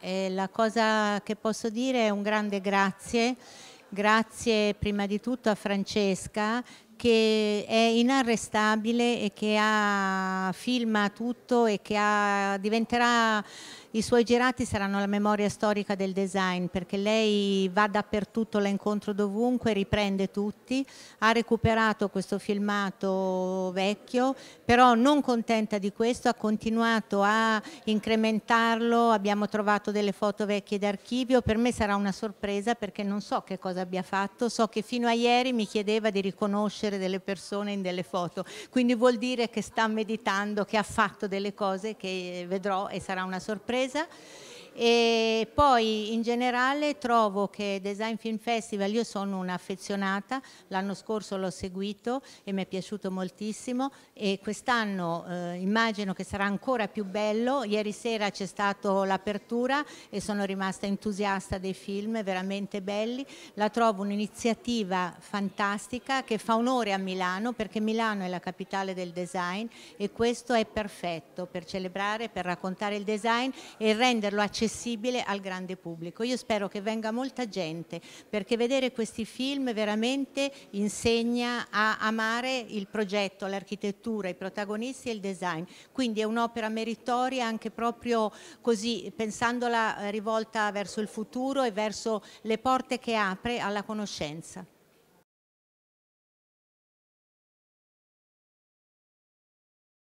E la cosa che posso dire è un grande grazie, grazie prima di tutto a Francesca che è inarrestabile e che ha, filma tutto e che ha, diventerà, i suoi girati saranno la memoria storica del design perché lei va dappertutto, la incontro dovunque, riprende tutti, ha recuperato questo filmato vecchio, però non contenta di questo, ha continuato a incrementarlo, abbiamo trovato delle foto vecchie d'archivio, per me sarà una sorpresa perché non so che cosa abbia fatto, so che fino a ieri mi chiedeva di riconoscere mettere delle persone in delle foto, quindi vuol dire che sta meditando, che ha fatto delle cose che vedrò e sarà una sorpresa e poi in generale trovo che Design Film Festival, io sono un'affezionata, l'anno scorso l'ho seguito e mi è piaciuto moltissimo e quest'anno eh, immagino che sarà ancora più bello, ieri sera c'è stata l'apertura e sono rimasta entusiasta dei film veramente belli, la trovo un'iniziativa fantastica che fa onore a Milano perché Milano è la capitale del design e questo è perfetto per celebrare, per raccontare il design e renderlo accessibile accessibile al grande pubblico. Io spero che venga molta gente perché vedere questi film veramente insegna a amare il progetto, l'architettura, i protagonisti e il design. Quindi è un'opera meritoria anche proprio così, pensandola eh, rivolta verso il futuro e verso le porte che apre alla conoscenza.